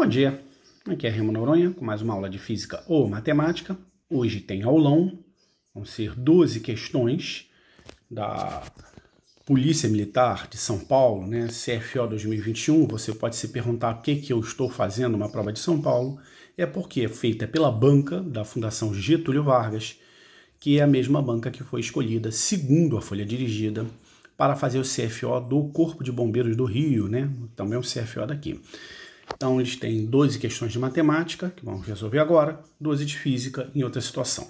Bom dia, aqui é Remo Noronha com mais uma aula de Física ou Matemática. Hoje tem aulão, vão ser 12 questões da Polícia Militar de São Paulo, né, CFO 2021. Você pode se perguntar por que, que eu estou fazendo uma prova de São Paulo. É porque é feita pela banca da Fundação Getúlio Vargas, que é a mesma banca que foi escolhida, segundo a folha dirigida, para fazer o CFO do Corpo de Bombeiros do Rio, né? Também então, o CFO daqui. Então, eles têm 12 questões de matemática, que vamos resolver agora, 12 de física em outra situação.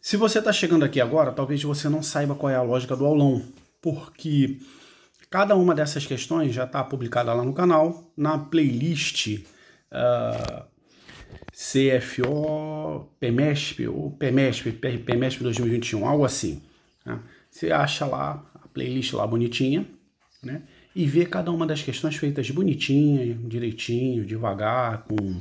Se você está chegando aqui agora, talvez você não saiba qual é a lógica do aulão, porque cada uma dessas questões já está publicada lá no canal, na playlist uh, ah, CFO PEMESP ou PEMESP, PEMESP 2021, algo assim. Né? Você acha lá a playlist lá bonitinha, né? e ver cada uma das questões feitas bonitinha, direitinho, devagar, com,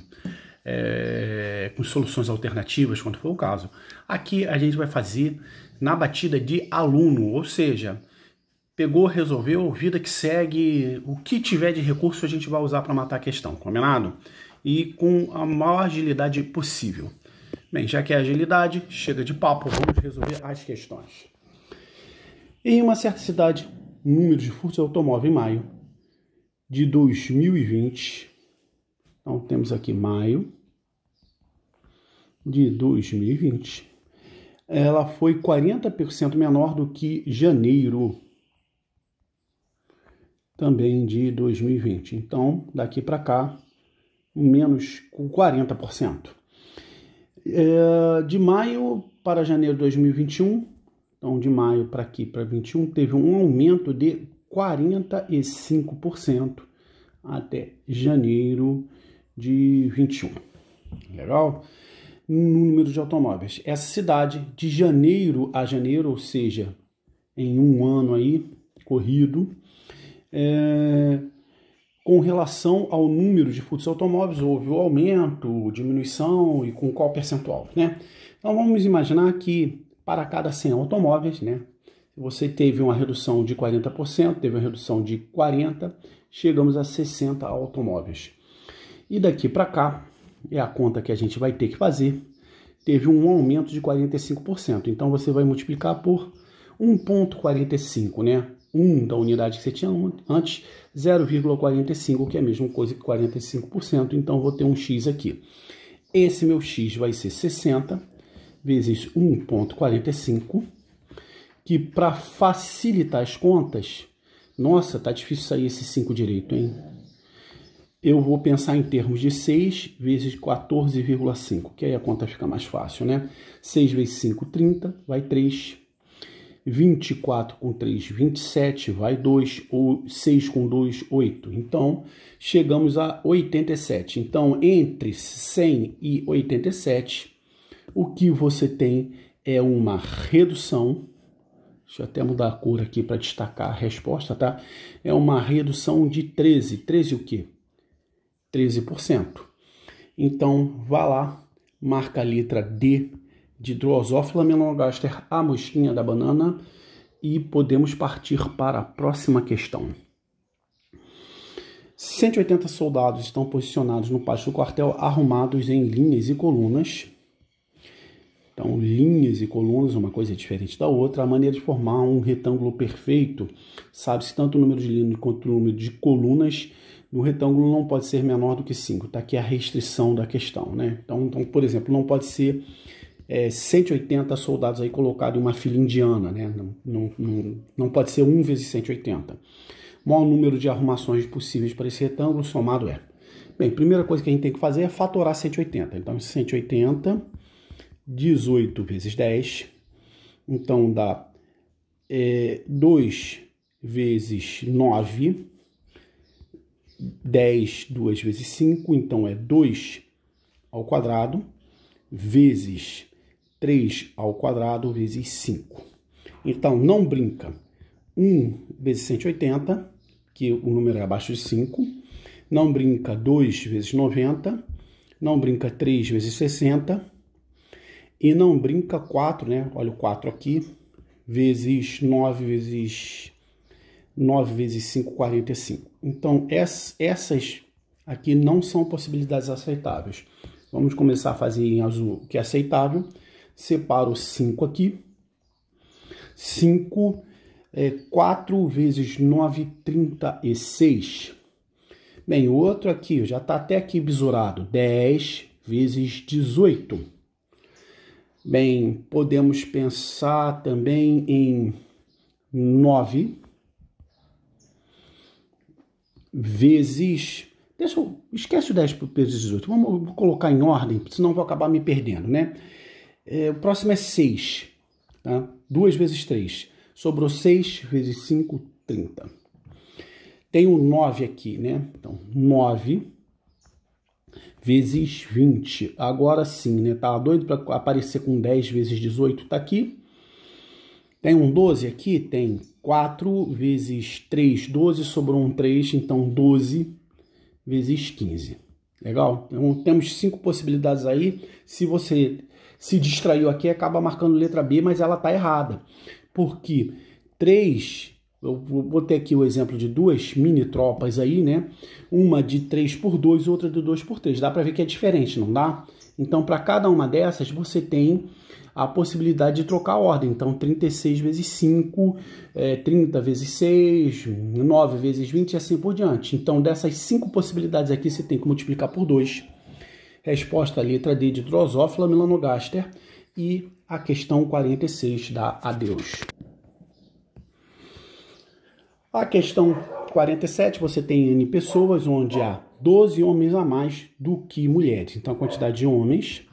é, com soluções alternativas, quando for o caso. Aqui a gente vai fazer na batida de aluno, ou seja, pegou, resolveu, vida que segue, o que tiver de recurso a gente vai usar para matar a questão, combinado? E com a maior agilidade possível. Bem, já que é agilidade, chega de papo, vamos resolver as questões. Em uma certa cidade, número de furtos de automóvel em maio de 2020. Então temos aqui maio de 2020. Ela foi 40% menor do que janeiro também de 2020. Então, daqui para cá, menos 40%. É, de maio para janeiro de 2021, então, de maio para aqui, para 21, teve um aumento de 45% até janeiro de 21. Legal? No número de automóveis. Essa cidade, de janeiro a janeiro, ou seja, em um ano aí, corrido, é, com relação ao número de futuros automóveis, houve o aumento, diminuição e com qual percentual, né? Então vamos imaginar que para cada 100 automóveis, né? Você teve uma redução de 40%, teve uma redução de 40, chegamos a 60 automóveis. E daqui para cá é a conta que a gente vai ter que fazer. Teve um aumento de 45%, então você vai multiplicar por 1.45, né? 1 da unidade que você tinha antes, 0,45, que é a mesma coisa que 45%, então vou ter um x aqui. Esse meu x vai ser 60 vezes 1,45, que para facilitar as contas, nossa, tá difícil sair esse 5 direito, hein? Eu vou pensar em termos de 6 vezes 14,5, que aí a conta fica mais fácil, né? 6 vezes 5, 30, vai 3. 24 com 3, 27, vai 2, ou 6 com 2, 8. Então, chegamos a 87. Então, entre 100 e 87, o que você tem é uma redução. Deixa eu até mudar a cor aqui para destacar a resposta, tá? É uma redução de 13. 13 o quê? 13%. Então, vá lá, marca a letra D de Drosófila melanogaster, a mosquinha da banana, e podemos partir para a próxima questão. 180 soldados estão posicionados no pátio do quartel, arrumados em linhas e colunas então, linhas e colunas, uma coisa é diferente da outra. A maneira de formar um retângulo perfeito, sabe-se tanto o número de linhas quanto o número de colunas, no retângulo não pode ser menor do que 5. Está aqui a restrição da questão. Né? Então, então, por exemplo, não pode ser é, 180 soldados aí colocados em uma fila indiana. Né? Não, não, não, não pode ser 1 vezes 180. O maior número de arrumações possíveis para esse retângulo somado é. Bem, primeira coisa que a gente tem que fazer é fatorar 180. Então, 180 18 vezes 10, então dá é, 2 vezes 9, 10 2 vezes 5, então é 2 ao quadrado, vezes 3 ao quadrado, vezes 5. Então, não brinca. 1 vezes 180, que o número é abaixo de 5. Não brinca 2 vezes 90. Não brinca 3 vezes 60 e não brinca 4, né? Olha o 4 aqui, vezes 9 vezes 9 vezes 5, 45. Então, essas aqui não são possibilidades aceitáveis. Vamos começar a fazer em azul o que é aceitável. Separo 5 aqui. 5, é, 4 vezes 9, 36. Bem, o outro aqui já está até aqui besurado. 10 vezes 18. Bem, podemos pensar também em 9 vezes. Deixa eu. Esquece o 10 para o peso 18. Vamos colocar em ordem, senão vou acabar me perdendo, né? É, o próximo é 6. Tá? 2 vezes 3. Sobrou 6 vezes 5, 30. Tem o 9 aqui, né? Então, 9 vezes 20. Agora sim, né? Tá doido para aparecer com 10 vezes 18, tá aqui. Tem um 12 aqui, tem 4 vezes 3, 12, sobrou um 3, então 12 vezes 15. Legal? Então, temos cinco possibilidades aí. Se você se distraiu aqui, acaba marcando letra B, mas ela tá errada. Porque 3 eu ter aqui o exemplo de duas mini tropas aí, né? Uma de 3 por 2 e outra de 2 por 3. Dá para ver que é diferente, não dá? Então, para cada uma dessas, você tem a possibilidade de trocar a ordem. Então, 36 vezes 5, é, 30 vezes 6, 9 vezes 20 e assim por diante. Então, dessas cinco possibilidades aqui, você tem que multiplicar por 2. Resposta letra D de Drosófila melanogaster. E a questão 46 dá adeus. A questão 47, você tem N pessoas, onde há 12 homens a mais do que mulheres. Então, a quantidade de homens.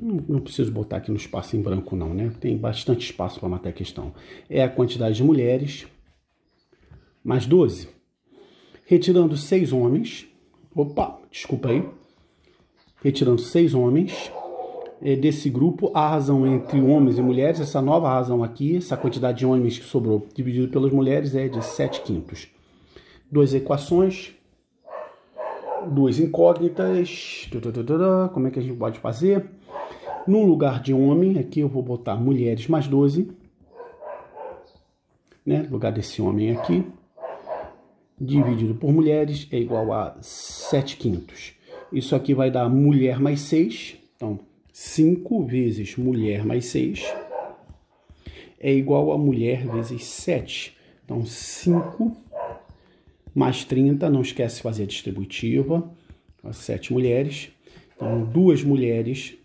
Não, não preciso botar aqui no espaço em branco, não, né? Tem bastante espaço para matar a questão. É a quantidade de mulheres mais 12. Retirando seis homens. Opa, desculpa aí. Retirando seis homens é, desse grupo, a razão entre homens e mulheres, essa nova razão aqui, essa quantidade de homens que sobrou dividido pelas mulheres é de 7 quintos. Duas equações, duas incógnitas, como é que a gente pode fazer? No lugar de homem, aqui eu vou botar mulheres mais 12, né? No lugar desse homem aqui, dividido por mulheres é igual a 7 quintos. Isso aqui vai dar mulher mais 6, então 5 vezes mulher mais 6 é igual a mulher vezes 7. Então, 5 mais 30, não esquece de fazer a distributiva, 7 mulheres. Então, 2 mulheres,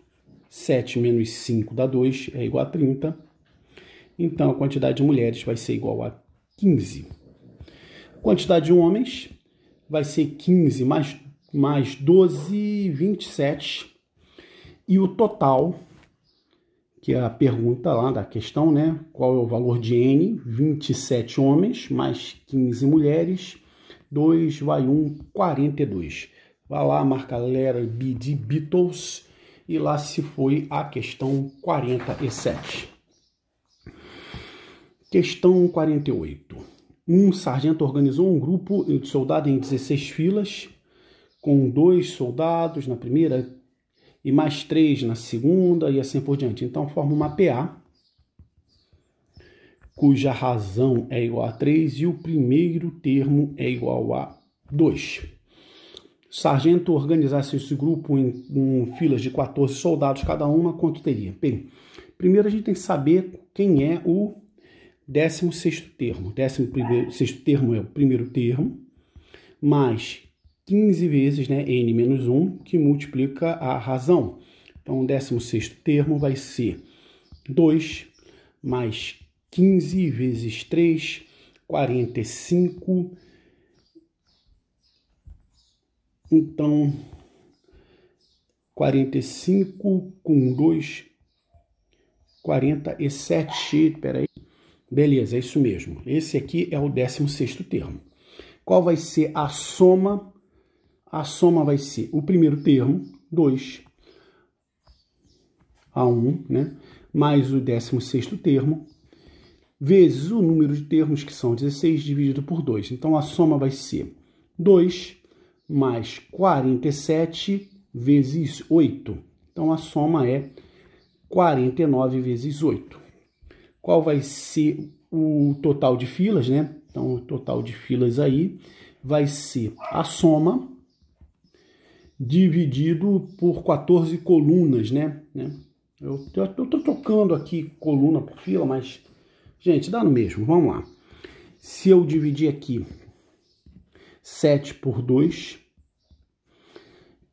7 menos 5 dá 2, é igual a 30. Então, a quantidade de mulheres vai ser igual a 15. quantidade de homens vai ser 15 mais, mais 12, 27 e o total, que é a pergunta lá da questão, né? Qual é o valor de N? 27 homens mais 15 mulheres, 2 vai 1, 42. Vai lá, marca letra B de Beatles e lá se foi a questão 47. Questão 48. Um sargento organizou um grupo de soldados em 16 filas, com dois soldados na primeira, e mais 3 na segunda e assim por diante. Então forma uma PA cuja razão é igual a 3 e o primeiro termo é igual a 2. Sargento organizasse esse grupo em, em filas de 14 soldados cada uma, quanto teria? Bem, primeiro a gente tem que saber quem é o 16 termo. 16 termo é o primeiro termo, mais 15 vezes né, n menos 1, que multiplica a razão. Então, o 16 termo vai ser 2 mais 15 vezes 3, 45. Então, 45 com 2, 47. Peraí. Beleza, é isso mesmo. Esse aqui é o 16 termo. Qual vai ser a soma a soma vai ser o primeiro termo, 2, A1, né? mais o 16 termo, vezes o número de termos, que são 16, dividido por 2. Então, a soma vai ser 2 mais 47 vezes 8. Então, a soma é 49 vezes 8. Qual vai ser o total de filas, né? Então, o total de filas aí vai ser a soma dividido por 14 colunas, né? né? Eu, eu tô trocando aqui coluna por fila, mas, gente, dá no mesmo, vamos lá. Se eu dividir aqui 7 por 2,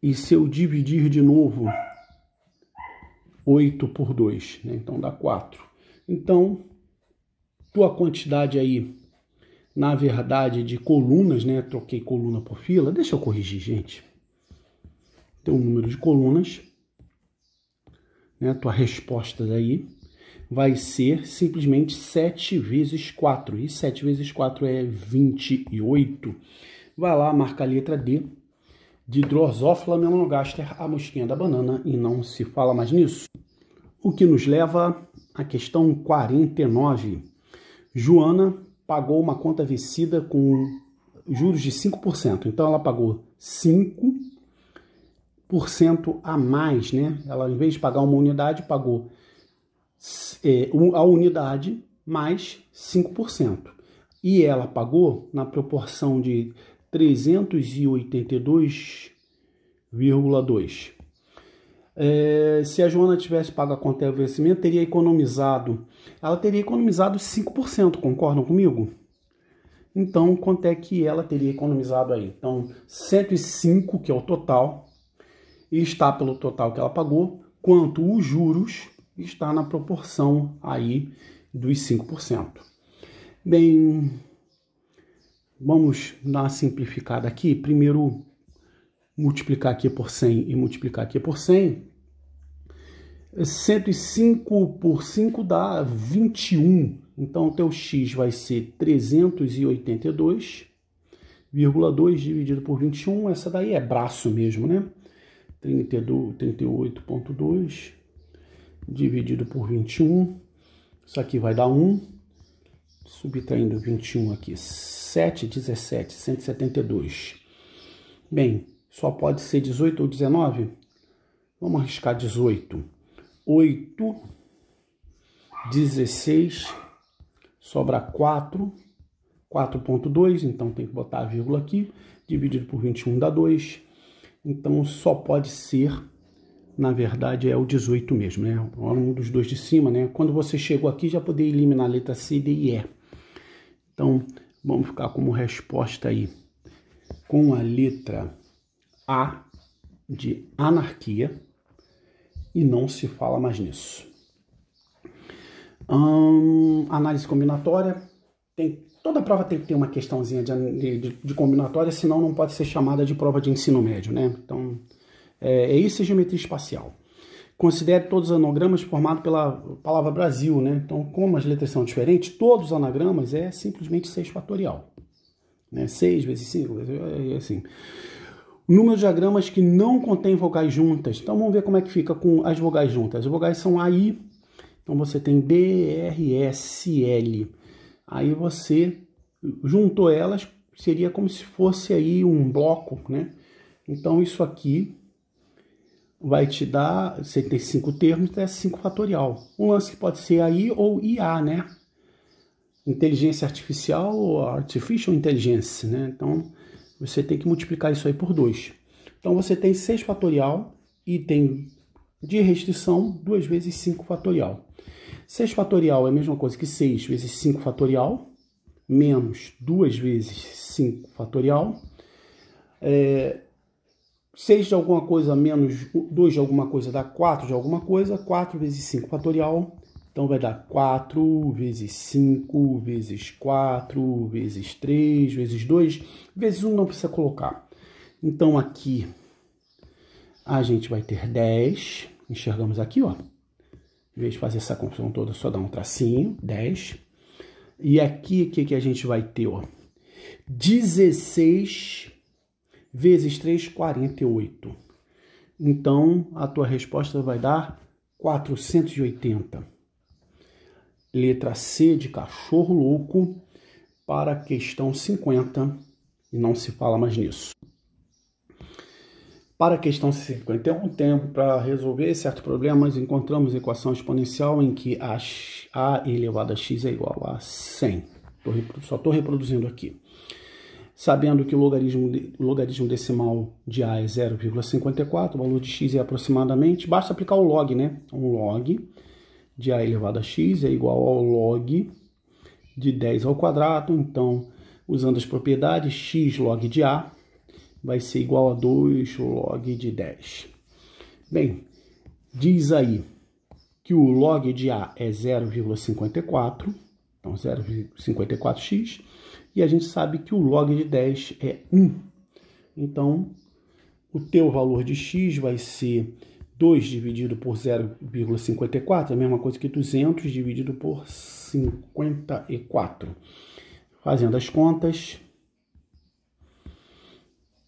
e se eu dividir de novo 8 por 2, né? então dá 4. Então, tua quantidade aí, na verdade, de colunas, né? Troquei coluna por fila. Deixa eu corrigir, gente teu número de colunas, né, tua resposta daí, vai ser simplesmente 7 vezes 4. E 7 vezes 4 é 28. Vai lá, marca a letra D de Drosófila melanogaster, a mosquinha da banana, e não se fala mais nisso. O que nos leva à questão 49. Joana pagou uma conta vencida com juros de 5%. Então ela pagou 5 1% a mais, né? Ela, em vez de pagar uma unidade, pagou é, a unidade mais 5%. E ela pagou na proporção de 382,2. É, se a Joana tivesse pago a conta de vencimento, teria economizado. Ela teria economizado 5%, concordam comigo? Então, quanto é que ela teria economizado aí? Então, 105, que é o total, está pelo total que ela pagou, quanto os juros está na proporção aí dos 5%. Bem, vamos dar uma simplificada aqui. Primeiro, multiplicar aqui por 100 e multiplicar aqui por 100. 105 por 5 dá 21. Então, o teu x vai ser 382,2 dividido por 21. Essa daí é braço mesmo, né? 38,2 dividido por 21. Isso aqui vai dar 1. Subtraindo 21 aqui, 7, 17, 172. Bem, só pode ser 18 ou 19? Vamos arriscar 18. 8, 16, sobra 4, 4.2, então tem que botar a vírgula aqui, dividido por 21 dá 2, então só pode ser, na verdade, é o 18 mesmo, né? Um dos dois de cima, né? Quando você chegou aqui, já poderia eliminar a letra C, D e E. Então, vamos ficar como resposta aí com a letra A de anarquia e não se fala mais nisso. Hum, análise combinatória tem Toda prova tem que ter uma questãozinha de, de, de combinatória, senão não pode ser chamada de prova de ensino médio, né? Então, é, é isso e geometria espacial. Considere todos os anagramas formados pela palavra Brasil, né? Então, como as letras são diferentes, todos os anagramas é simplesmente 6 fatorial. Né? 6 vezes 5, é, é, é assim. Número de diagramas que não contém vogais juntas. Então, vamos ver como é que fica com as vogais juntas. As vogais são AI. Então, você tem B, R, S, L. Aí você juntou elas, seria como se fosse aí um bloco, né? Então isso aqui vai te dar, você tem cinco termos, é 5 fatorial. Um lance que pode ser aí ou IA, né? Inteligência artificial ou artificial intelligence, né? Então você tem que multiplicar isso aí por 2. Então você tem 6 fatorial e tem de restrição 2 vezes 5 fatorial. 6 fatorial é a mesma coisa que 6 vezes 5 fatorial, menos 2 vezes 5 fatorial. É, 6 de alguma coisa menos 2 de alguma coisa dá 4 de alguma coisa. 4 vezes 5 fatorial. Então vai dar 4 vezes 5 vezes 4 vezes 3 vezes 2 vezes 1 não precisa colocar. Então aqui a gente vai ter 10. Enxergamos aqui, ó. Em vez de fazer essa confusão toda, só dá um tracinho, 10. E aqui, o que, que a gente vai ter? Ó? 16 vezes 3, 48. Então, a tua resposta vai dar 480. Letra C de cachorro louco para a questão 50. E não se fala mais nisso. Para a questão 51, tempo para resolver certos problemas, encontramos equação exponencial em que a, a elevado a x é igual a 100. Tô, só estou reproduzindo aqui. Sabendo que o logaritmo, o logaritmo decimal de a é 0,54, o valor de x é aproximadamente, basta aplicar o log, né? Um log de a elevado a x é igual ao log de 10 ao quadrado, então, usando as propriedades x log de a vai ser igual a 2 log de 10. Bem, diz aí que o log de A é 0,54, então 0,54x, e a gente sabe que o log de 10 é 1. Então, o teu valor de x vai ser 2 dividido por 0,54, a mesma coisa que 200 dividido por 54. Fazendo as contas,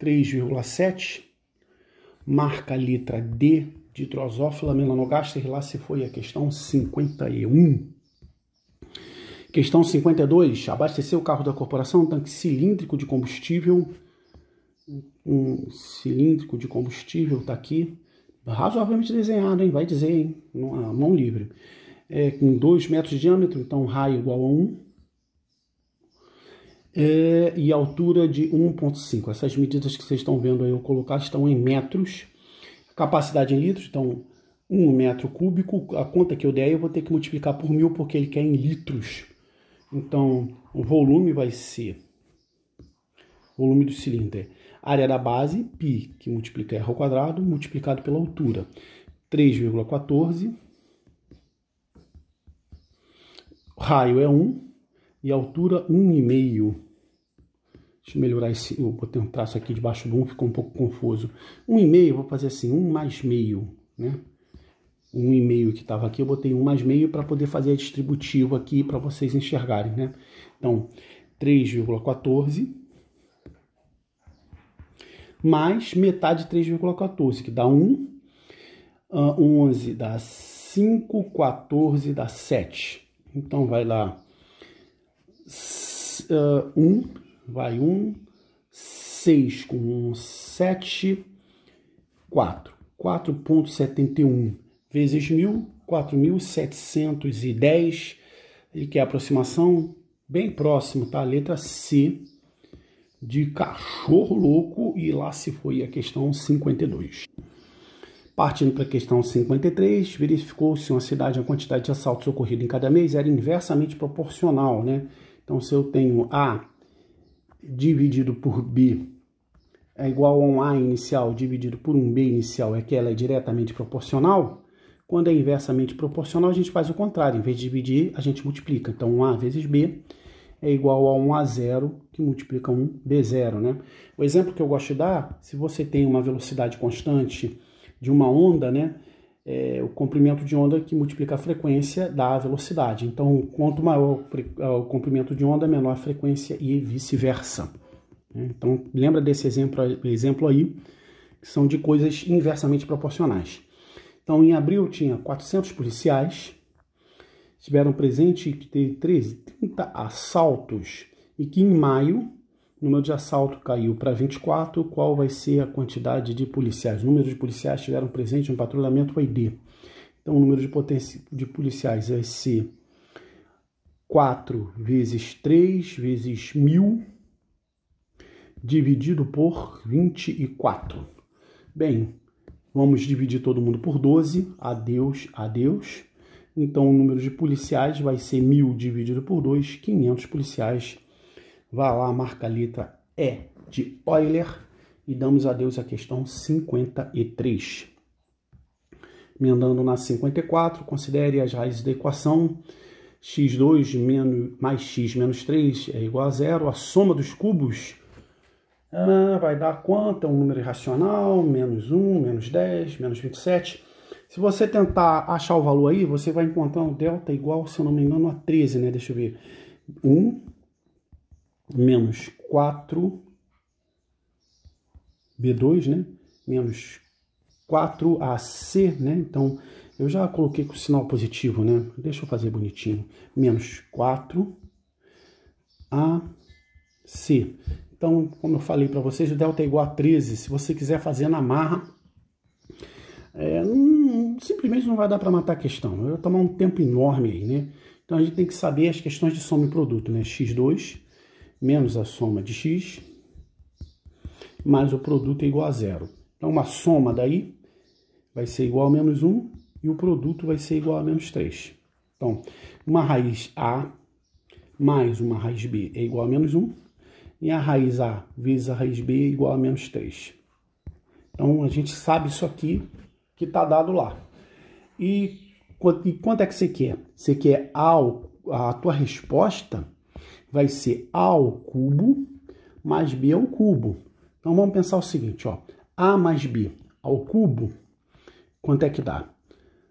3,7, marca a letra D de Drosófila melanogaster, lá se foi a questão 51. Questão 52, abastecer o carro da corporação, um tanque cilíndrico de combustível, um cilíndrico de combustível está aqui, razoavelmente desenhado, hein? vai dizer, hein? mão livre, é, com 2 metros de diâmetro, então raio igual a 1, um é, e altura de 1,5. Essas medidas que vocês estão vendo aí eu colocar estão em metros, capacidade em litros, então 1 metro cúbico. A conta que eu der eu vou ter que multiplicar por mil porque ele quer em litros. Então o volume vai ser volume do cilindro área da base, π, que multiplica R ao quadrado, multiplicado pela altura, 3,14. Raio é 1 e altura 1,5. Deixa eu melhorar esse. Eu botei um traço aqui debaixo do 1, ficou um pouco confuso. 1,5, um vou fazer assim, 1 um mais meio, né? 1,5 que estava aqui, eu botei 1 mais meio para poder fazer a distributiva aqui para vocês enxergarem, né? Então, 3,14 mais metade de 3,14, que dá 1. Uh, 11 dá 5, 14 dá 7. Então, vai lá uh, ah, 1 vai um, seis com um, sete, quatro. 4.71 vezes mil, 4.710. Ele quer aproximação bem próximo, tá? Letra C de cachorro louco e lá se foi a questão 52. Partindo para a questão 53, verificou-se uma cidade a quantidade de assaltos ocorridos em cada mês era inversamente proporcional, né? Então, se eu tenho A dividido por b é igual a um a inicial dividido por um b inicial, é que ela é diretamente proporcional, quando é inversamente proporcional, a gente faz o contrário. Em vez de dividir, a gente multiplica. Então, 1A vezes B é igual a 1A0, que multiplica 1B0. Né? O exemplo que eu gosto de dar, se você tem uma velocidade constante de uma onda, né, é, o comprimento de onda que multiplica a frequência da velocidade. Então, quanto maior o é, comprimento de onda, menor a frequência e vice-versa. É, então, lembra desse exemplo, exemplo aí, que são de coisas inversamente proporcionais. Então, em abril tinha 400 policiais, tiveram presente que teve 30 assaltos, e que em maio número de assalto caiu para 24, qual vai ser a quantidade de policiais? O número de policiais que estiveram presentes no patrulhamento vai D. Então, o número de, de policiais vai ser 4 vezes 3 vezes 1.000 dividido por 24. Bem, vamos dividir todo mundo por 12. Adeus, adeus. Então, o número de policiais vai ser 1.000 dividido por 2, 500 policiais Vá lá, marca a letra E de Euler e damos adeus à questão 53. Emendando na 54, considere as raízes da equação x2 menos, mais x menos 3 é igual a zero. A soma dos cubos ah, vai dar quanto? É um número irracional, menos 1, menos 10, menos 27. Se você tentar achar o valor aí, você vai encontrar um delta igual, se eu não me engano, a 13, né? Deixa eu ver. 1, menos 4, B2, né? Menos 4AC, né? Então, eu já coloquei com sinal positivo, né? Deixa eu fazer bonitinho. Menos 4AC. Então, como eu falei para vocês, o delta é igual a 13. Se você quiser fazer na marra, é, não, simplesmente não vai dar para matar a questão. Vai tomar um tempo enorme aí, né? Então, a gente tem que saber as questões de soma e produto, né? X2 menos a soma de x, mais o produto é igual a zero. Então, uma soma daí vai ser igual a menos 1 e o produto vai ser igual a menos 3. Então, uma raiz A mais uma raiz B é igual a menos 1 e a raiz A vezes a raiz B é igual a menos 3. Então, a gente sabe isso aqui que está dado lá. E, e quanto é que você quer? Você quer a, a tua resposta vai ser A ao cubo mais B ao cubo. Então vamos pensar o seguinte, ó. A mais B ao cubo, quanto é que dá?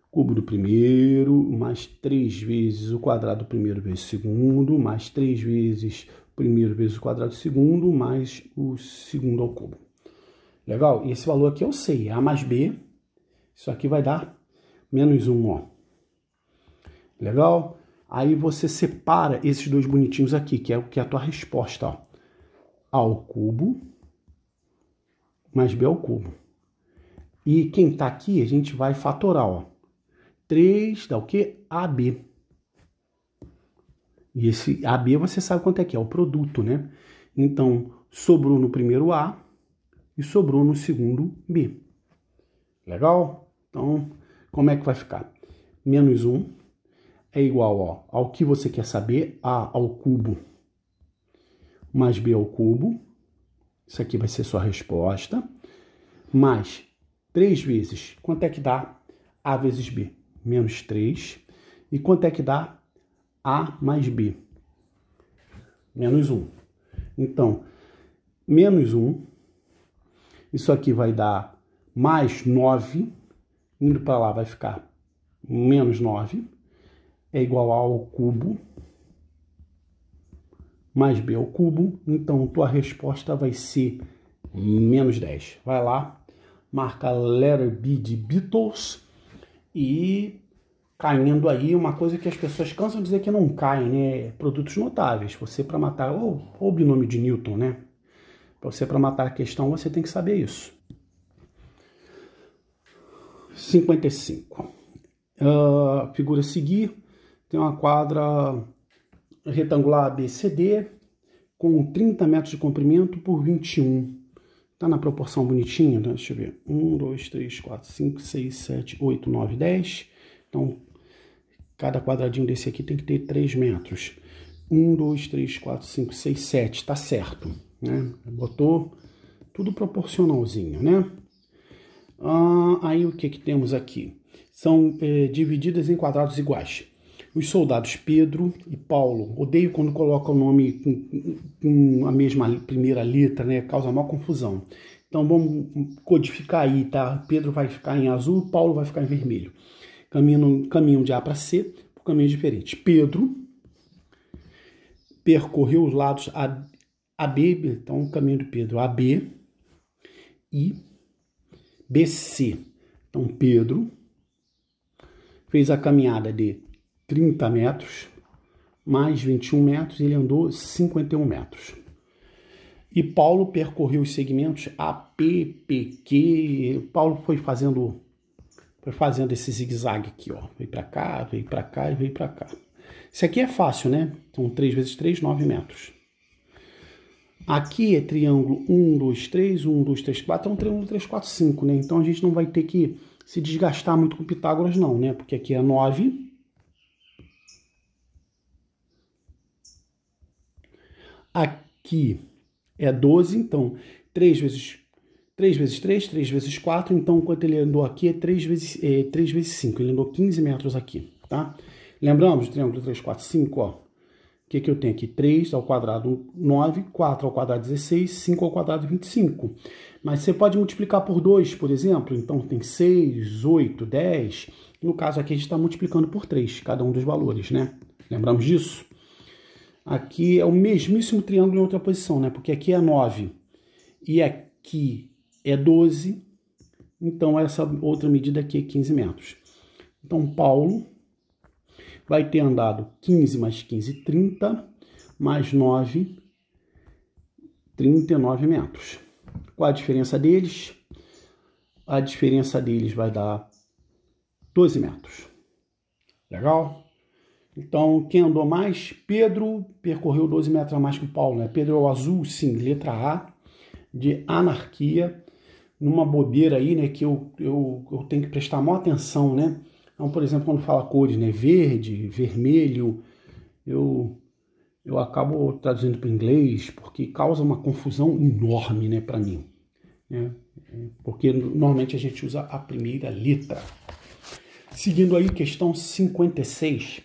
Cubo do primeiro, mais três vezes o quadrado do primeiro vezes o segundo, mais três vezes o primeiro vezes o quadrado do segundo, mais o segundo ao cubo. Legal? E esse valor aqui eu sei, A mais B, isso aqui vai dar menos 1, ó. Legal? Aí você separa esses dois bonitinhos aqui, que é o que é a tua resposta, ó. A ao cubo mais B ao cubo. E quem está aqui, a gente vai fatorar, ó. 3 dá o quê? AB. E esse AB você sabe quanto é que é, o produto, né? Então, sobrou no primeiro A e sobrou no segundo B. Legal? Então, como é que vai ficar? Menos 1 é igual ó, ao que você quer saber, A ao cubo mais B ao cubo. Isso aqui vai ser sua resposta. Mais 3 vezes, quanto é que dá A vezes B? Menos 3. E quanto é que dá A mais B? Menos 1. Então, menos 1. Isso aqui vai dar mais 9. Indo para lá vai ficar menos 9 é igual a ao cubo mais B ao cubo. Então, tua resposta vai ser menos 10. Vai lá, marca letter B de Beatles e caindo aí uma coisa que as pessoas cansam de dizer que não caem, né? Produtos notáveis. Você para matar ou, ou o binômio de Newton, né? Para você para matar a questão, você tem que saber isso. 55. Uh, ah, figura seguir tem uma quadra retangular ABCD com 30 metros de comprimento por 21. Tá na proporção bonitinha, né? deixa eu ver. 1, 2, 3, 4, 5, 6, 7, 8, 9, 10. Então, cada quadradinho desse aqui tem que ter 3 metros. 1, 2, 3, 4, 5, 6, 7, tá certo, né? Botou tudo proporcionalzinho, né? Ah, aí o que que temos aqui? São é, divididas em quadrados iguais. Os soldados Pedro e Paulo, odeio quando colocam o nome com, com a mesma primeira letra, né? Causa maior confusão. Então vamos codificar aí, tá? Pedro vai ficar em azul, Paulo vai ficar em vermelho. Caminho, caminho de A para C, por diferente Pedro percorreu os lados A, AB, então o caminho de Pedro, AB e BC. Então Pedro fez a caminhada de 30 metros, mais 21 metros, ele andou 51 metros. E Paulo percorreu os segmentos AP, PQ. Paulo foi fazendo foi fazendo esse zigue-zague aqui, ó. Veio para cá, veio para cá e veio para cá. Isso aqui é fácil, né? então, 3 vezes 3, 9 metros. Aqui é triângulo 1, 2, 3, 1, 2, 3, 4. É um triângulo 3, 4, 5, né? Então a gente não vai ter que se desgastar muito com Pitágoras, não, né? Porque aqui é 9, Aqui é 12, então 3 vezes 3 vezes 3, 3 vezes 4, então quanto ele andou aqui é 3 vezes, é, 3 vezes 5, ele andou 15 metros aqui, tá? Lembramos, triângulo 3, 4, 5, ó, o que, que eu tenho aqui? 3 ao quadrado 9, 4 ao quadrado 16, 5 ao quadrado 25. Mas você pode multiplicar por 2, por exemplo, então tem 6, 8, 10, no caso aqui a gente está multiplicando por 3, cada um dos valores, né? Lembramos disso? Aqui é o mesmíssimo triângulo em outra posição, né? Porque aqui é 9 e aqui é 12. Então, essa outra medida aqui é 15 metros. Então, Paulo vai ter andado 15 mais 15, 30, mais 9, 39 metros. Qual a diferença deles? A diferença deles vai dar 12 metros. Legal? Então, quem andou mais? Pedro percorreu 12 metros a mais que o Paulo. Né? Pedro é o azul, sim, letra A, de anarquia, numa bobeira aí, né? Que eu, eu, eu tenho que prestar maior atenção, né? Então, por exemplo, quando fala cores, né? Verde, vermelho, eu eu acabo traduzindo para inglês porque causa uma confusão enorme, né, para mim. Né? Porque normalmente a gente usa a primeira letra. Seguindo aí, questão 56.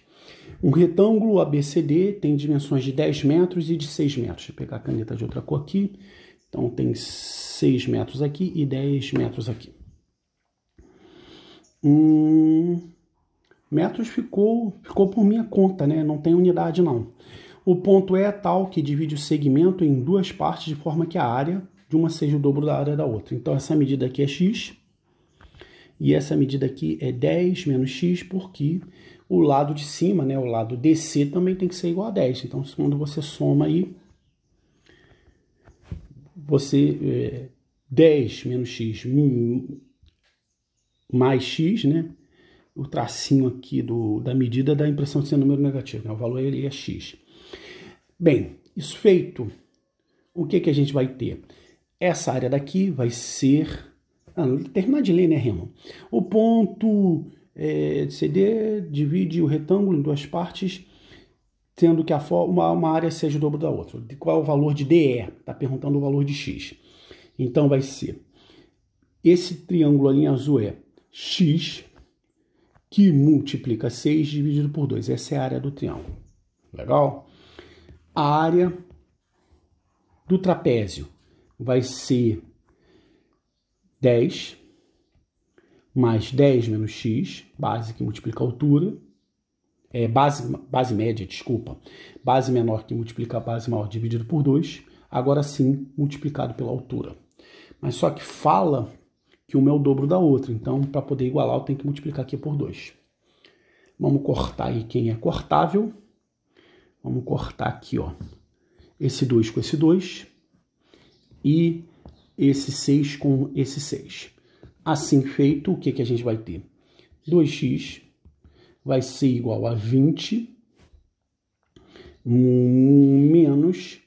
Um retângulo ABCD tem dimensões de 10 metros e de 6 metros. Deixa eu pegar a caneta de outra cor aqui. Então tem 6 metros aqui e 10 metros aqui. Hum, metros ficou, ficou por minha conta, né? Não tem unidade não. O ponto E é tal que divide o segmento em duas partes de forma que a área de uma seja o dobro da área da outra. Então essa medida aqui é x e essa medida aqui é 10 menos x, porque o lado de cima, né, o lado DC também tem que ser igual a 10. Então, quando você soma aí, você é, eh, 10 menos x hum, mais x, né? O tracinho aqui do, da medida dá a impressão de ser número negativo, né? O valor ele é x. Bem, isso feito, o que, que a gente vai ter? Essa área daqui vai ser... Ah, terminar de ler, né, Remo? O ponto é, CD divide o retângulo em duas partes, tendo que a uma, uma área seja o dobro da outra. Qual é o valor de DE? Está perguntando o valor de X. Então vai ser, esse triângulo ali em azul é X, que multiplica 6 dividido por 2. Essa é a área do triângulo. Legal? A área do trapézio vai ser 10 mais 10 menos x, base que multiplica a altura, é, base, base média, desculpa, base menor que multiplica a base maior dividido por 2, agora sim multiplicado pela altura. Mas só que fala que uma é o dobro da outra, então para poder igualar eu tenho que multiplicar aqui por 2. Vamos cortar aí quem é cortável. Vamos cortar aqui, ó, esse 2 com esse 2 e esse 6 com esse 6. Assim feito, o que, que a gente vai ter? 2x vai ser igual a 20 menos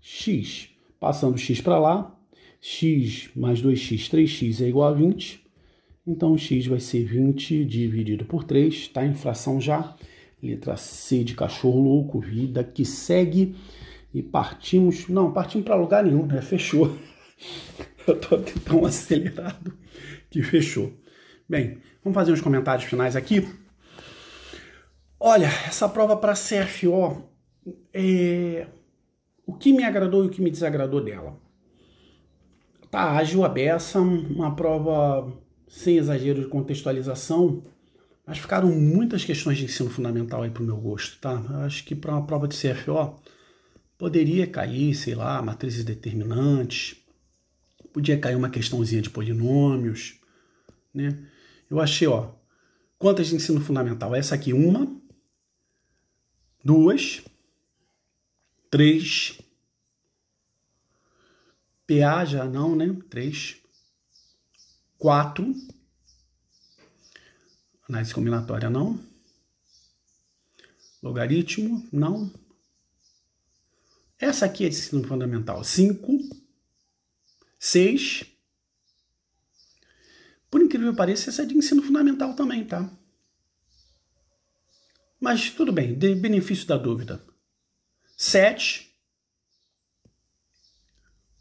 x. Passando x para lá, x mais 2x, 3x é igual a 20. Então, x vai ser 20 dividido por 3, está em fração já. Letra C de cachorro louco, vida que segue. E partimos, não, partimos para lugar nenhum, né? Fechou. Eu estou até tão acelerado que fechou. Bem, vamos fazer uns comentários finais aqui. Olha, essa prova para CFO, é... o que me agradou e o que me desagradou dela? Tá ágil a beça, uma prova sem exagero de contextualização, mas ficaram muitas questões de ensino fundamental aí para o meu gosto, tá? Acho que para uma prova de CFO poderia cair, sei lá, matrizes determinantes, podia cair uma questãozinha de polinômios, né? Eu achei, ó, quantas de ensino fundamental? Essa aqui, uma, duas, três, PA já não, né? Três, quatro, análise combinatória não, logaritmo não, essa aqui é de ensino fundamental, cinco, seis por incrível que pareça, essa é de ensino fundamental também, tá? Mas tudo bem, de benefício da dúvida. Sete.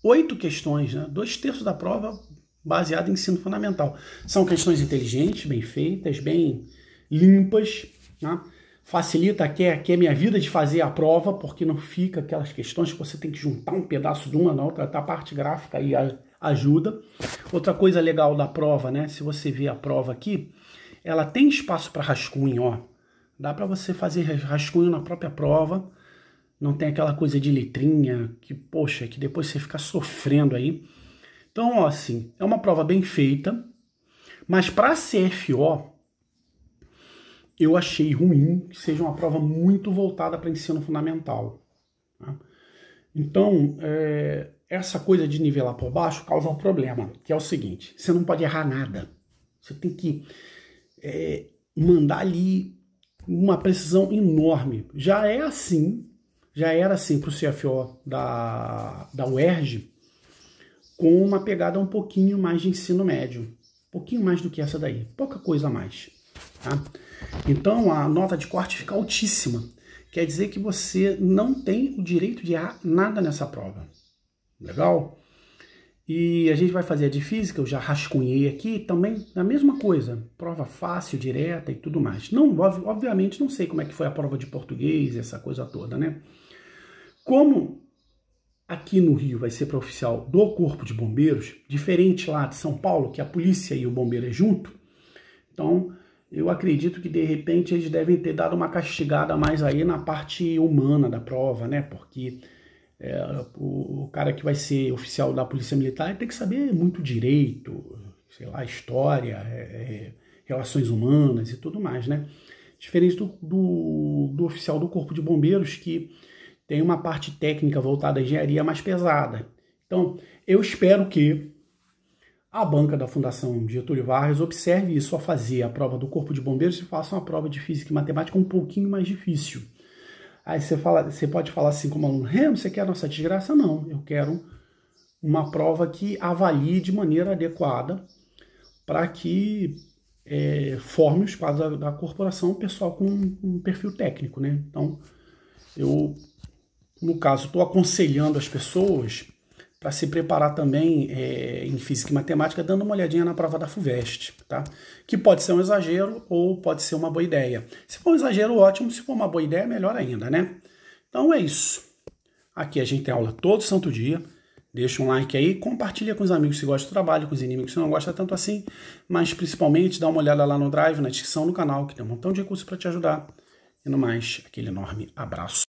Oito questões, né? Dois terços da prova baseada em ensino fundamental. São questões inteligentes, bem feitas, bem limpas, né? facilita aqui a é minha vida de fazer a prova, porque não fica aquelas questões que você tem que juntar um pedaço de uma na outra, tá a parte gráfica e a ajuda. Outra coisa legal da prova, né? Se você ver a prova aqui, ela tem espaço para rascunho, ó. Dá para você fazer rascunho na própria prova. Não tem aquela coisa de letrinha que, poxa, que depois você fica sofrendo aí. Então, ó, assim, é uma prova bem feita, mas para a CFO eu achei ruim que seja uma prova muito voltada para ensino fundamental. Né? Então, é, essa coisa de nivelar por baixo causa um problema, que é o seguinte: você não pode errar nada. Você tem que é, mandar ali uma precisão enorme. Já é assim, já era assim para o CFO da, da UERJ, com uma pegada um pouquinho mais de ensino médio. Um pouquinho mais do que essa daí, pouca coisa a mais. Tá? Então a nota de corte fica altíssima. Quer dizer que você não tem o direito de errar nada nessa prova. Legal? E a gente vai fazer a de física, eu já rascunhei aqui também, a mesma coisa, prova fácil, direta e tudo mais. Não, obviamente não sei como é que foi a prova de português, essa coisa toda, né? Como aqui no Rio vai ser para oficial do Corpo de Bombeiros, diferente lá de São Paulo, que a polícia e o bombeiro é junto, então eu acredito que de repente eles devem ter dado uma castigada mais aí na parte humana da prova, né? Porque é, o, o, cara que vai ser oficial da Polícia Militar tem que saber muito direito, sei lá, história, é, é, relações humanas e tudo mais, né? Diferente do, do, do, oficial do Corpo de Bombeiros, que tem uma parte técnica voltada à engenharia mais pesada. Então, eu espero que a banca da Fundação Getúlio Vargas observe isso a fazer a prova do Corpo de Bombeiros e faça uma prova de física e matemática um pouquinho mais difícil Aí você, fala, você pode falar assim como aluno, Remo, você quer a nossa desgraça? Não, eu quero uma prova que avalie de maneira adequada para que é, forme os quadros da, da corporação pessoal com um, um perfil técnico, né? Então, eu, no caso, estou aconselhando as pessoas para se preparar também é, em física e matemática, dando uma olhadinha na prova da FUVEST, tá? Que pode ser um exagero ou pode ser uma boa ideia. Se for um exagero, ótimo. Se for uma boa ideia, melhor ainda, né? Então é isso. Aqui a gente tem aula todo santo dia. Deixa um like aí, compartilha com os amigos se gosta do trabalho, com os inimigos se não gosta tanto assim, mas principalmente dá uma olhada lá no Drive, na descrição do canal, que tem um montão de recursos para te ajudar. E no mais, aquele enorme abraço.